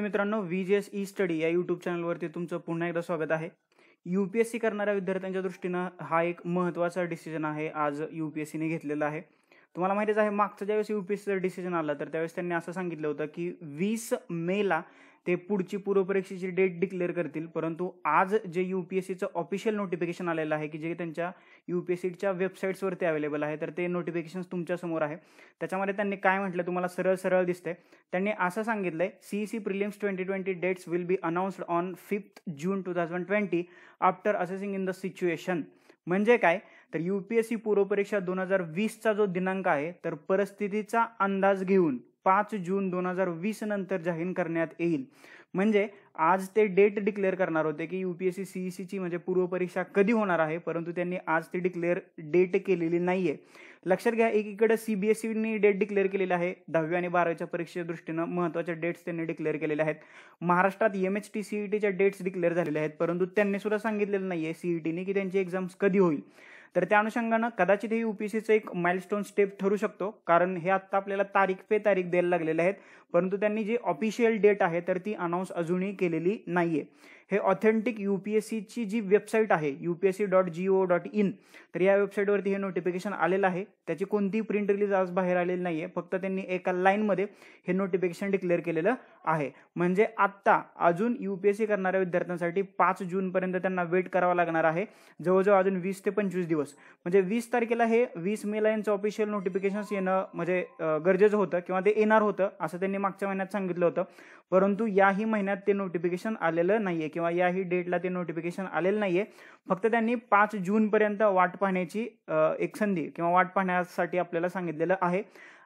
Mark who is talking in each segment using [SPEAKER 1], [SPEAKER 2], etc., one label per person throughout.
[SPEAKER 1] मित्रांनो V G S E study या YouTube चॅनलवरती तुमचं पुन्हा एकदा स्वागत आहे यू पी एस सी करणाऱ्या विद्यार्थ्यांच्या दृष्टीनं हा एक महत्त्वाचा डिसिजन आहे आज यू पी एस सीने घेतलेला आहे तुम्हाला माहितीच आहे मागचा ज्यावेळेस यू पी एस सीचा डिसिजन आला तर त्यावेळेस त्यांनी असं सांगितलं होतं की वीस मेला ते पुढची पूर्वपरीक्षेची डेट डिक्लेअर करतील परंतु आज जे यू पी एस सीचं ऑफिशियल नोटिफिकेशन आलेलं आहे की जे त्यांच्या सीच्या वेबसाईट्सवरती अवेलेबल आहे तर ते नोटिफिकेशन तुमच्यासमोर आहे त्याच्यामध्ये त्यांनी काय म्हटलं तुम्हाला सरळ सरळ दिसतंय त्यांनी असं सांगितलंय आहे C prelims twenty twenty dates will be announced on fifth June two thousand twenty after assessing in the situation म्हणजे काय तर यू पी एस सी पूर्वपरीक्षा दोन हजार वीसचा जो दिनांक आहे तर परिस्थितीचा अंदाज घेऊन पाच जून दोन हजार वीस नंतर जाहीर करण्यात येईल म्हणजे आज ते डेट डिक्लेअर करणार होते की युपीएससी सीईसीची e म्हणजे पूर्वपरीक्षा कधी होणार आहे परंतु त्यांनी आज ती डिक्लेअर डेट केलेली नाहीये लक्षात घ्या एकीकडे सीबीएसईने डेट डिक्लेअर केलेली आहे दहावी आणि बारावीच्या परीक्षेच्या दृष्टीनं महत्वाच्या डेट्स त्यांनी डिक्लेअर केलेल्या आहेत महाराष्ट्रात एम एच टी सीईटीच्या डेट्स डिक्लेअर झालेल्या आहेत परंतु त्यांनी सुद्धा सांगितलेलं नाहीये सीईटीने e की त्यांची एक्झाम्स कधी होईल तर त्या अनुषंगानं कदाचित हे युपीसीचं एक माइलस्टोन स्टेप ठरू शकतो कारण हे आत्ता आपल्याला तारीख पे तारीख द्यायला लागलेले आहेत परंतु त्यांनी जी ऑफिशियल डेट आहे तर ती अनाऊन्स अजूनही केलेली नाहीये हे ऑथेंटिक सीची जी वेबसाईट आहे UPSC dot G O dot in तर या वेबसाईटवरती हे नोटिफिकेशन आलेलं आहे त्याची कोणतीही प्रिंट रिलीज आज बाहेर आलेली नाही आहे फक्त त्यांनी एका लाईनमध्ये हे नोटिफिकेशन डिक्लेअर केलेलं आहे म्हणजे आत्ता अजून यू पी एस सी करणाऱ्या विद्यार्थ्यांसाठी पाच जूनपर्यंत त्यांना वेट करावा लागणार आहे जवळजवळ अजून वीस ते पंचवीस दिवस म्हणजे वीस तारखेला हे वीस मेला यांचं ऑफिशियल नोटिफिकेशन्स येणं म्हणजे गरजेचं होतं किंवा ते येणार होतं असं त्यांनी मागच्या महिन्यात सांगितलं होतं परंतु याही महिन्यात ते नोटिफिकेशन आलेलं नाही आहे किंवा किंवा याही डेटला ते नोटिफिकेशन आलेलं नाहीये फक्त त्यांनी पाच जूनपर्यंत वाट पाहण्याची एक संधी किंवा वाट पाहण्यासाठी आपल्याला सांगितलेलं आहे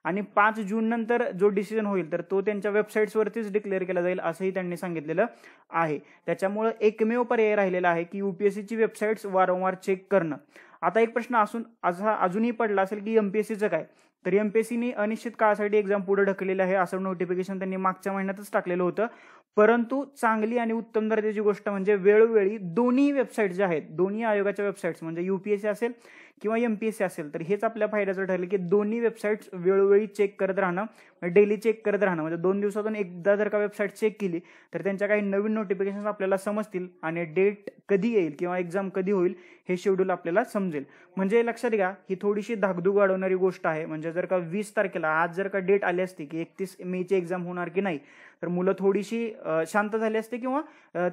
[SPEAKER 1] आणि पाच जून नंतर जो डिसिजन होईल तर तो त्यांच्या वेबसाईट्सवरतीच डिक्लेअर केला जाईल असंही त्यांनी सांगितलेलं आहे त्याच्यामुळं एकमेव पर्याय राहिलेला आहे की युपीएससीची वेबसाईट्स वारंवार चेक करणं आता एक प्रश्न असून असा अजूनही पडला असेल की एमपीएससीचं काय तर सीने अनिश्चित काळासाठी एक्झाम पुढे ढकलेली आहे असं नोटिफिकेशन त्यांनी मागच्या महिन्यातच टाकलेलं होतं परंतु चांगली आणि उत्तम दर्जाची गोष्ट म्हणजे वेळोवेळी दोन्ही वेबसाईट ज्या आहेत दोन्ही आयोगाच्या वेबसाईट्स म्हणजे युपीएससी असेल किंवा एमपीएससी असेल तर हेच आपल्या फायद्याचं ठरलं की दोन्ही वेबसाईट्स वेळोवेळी चेक करत राहणं डेली म्हणजे चेक करत राहणं म्हणजे दोन दिवसातून एकदा जर का वेबसाईट चेक केली तर त्यांच्या काही नवीन नोटिफिकेशन आपल्याला समजतील आणि डेट कधी येईल किंवा एक्झाम कधी होईल हे शेड्यूल आपल्याला समजेल म्हणजे लक्षात घ्या ही थोडीशी धाकधूक वाढवणारी गोष्ट आहे म्हणजे जर का वीस तारखेला आज जर का डेट आली असती की एकतीस मेची एक्झाम होणार की नाही तर मुलं थोडीशी शांत झाले असते किंवा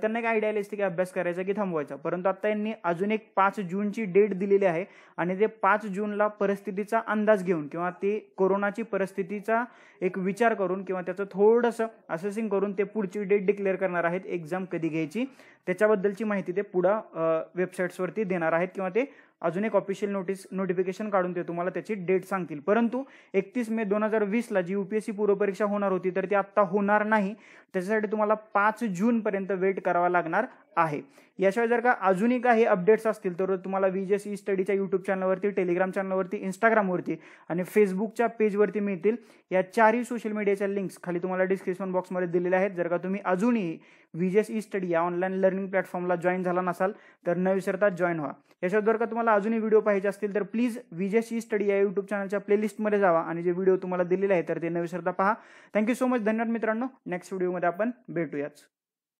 [SPEAKER 1] त्यांना एक आयडिया आली असते की अभ्यास करायचा की थांबवायचा परंतु आता यांनी अजून एक पाच जूनची डेट दिलेली आहे आणि ते पाच जूनला परिस्थितीचा अंदाज घेऊन किंवा ते कोरोनाची परिस्थितीचा एक विचार करून किंवा त्याचं थोडंसं असेसिंग करून ते पुढची डेट डिक्लेअर करणार आहेत एक्झाम कधी घ्यायची त्याच्याबद्दलची माहिती ते पुढं वेबसाईट्सवरती देणार आहेत किंवा ते अजून एक ऑफिशियल नोटीस नोटिफिकेशन काढून ते तुम्हाला त्याची डेट सांगतील परंतु एकतीस मे दोन हजार वीसला जी यूपीएससी पूर्वपरीक्षा होणार होती तर ती आत्ता होणार नाही त्याच्यासाठी तुम्हाला पाच जूनपर्यंत वेट करावा लागणार आहे याशिवाय जर का अजूनही काही अपडेट्स असतील तर तुम्हाला विजेस ई स्टडीच्या यूट्यूब चॅनलवरती टेलिग्राम चॅनलवरती इंस्टाग्रामवरती आणि फेसबुकच्या पेजवरती मिळतील या चारही सोशल मीडियाच्या लिंक्स खाली तुम्हाला डिस्क्रिप्शन बॉक्समध्ये दिलेल्या आहेत जर का तुम्ही अजूनही विजेस ई स्टडी या ऑनलाईन लर्निंग प्लॅटफॉर्मला जॉईन झाला नसाल तर न विसरता जॉईन व्हा याशिवाय जर का तुम्हाला अजूनही व्हिडिओ पाहिजे असतील तर प्लीज विजेस ई स्टडी या यूट्यूब चॅनलच्या प्लेलिस्टमध्ये जावा आणि जे व्हिडिओ तुम्हाला दिलेले आहेत तर ते न विसरता पहा थँक्यू सो मच धन्यवाद मित्रांनो नेक्स्ट व्हिडिओमध्ये आपण भेटूयाच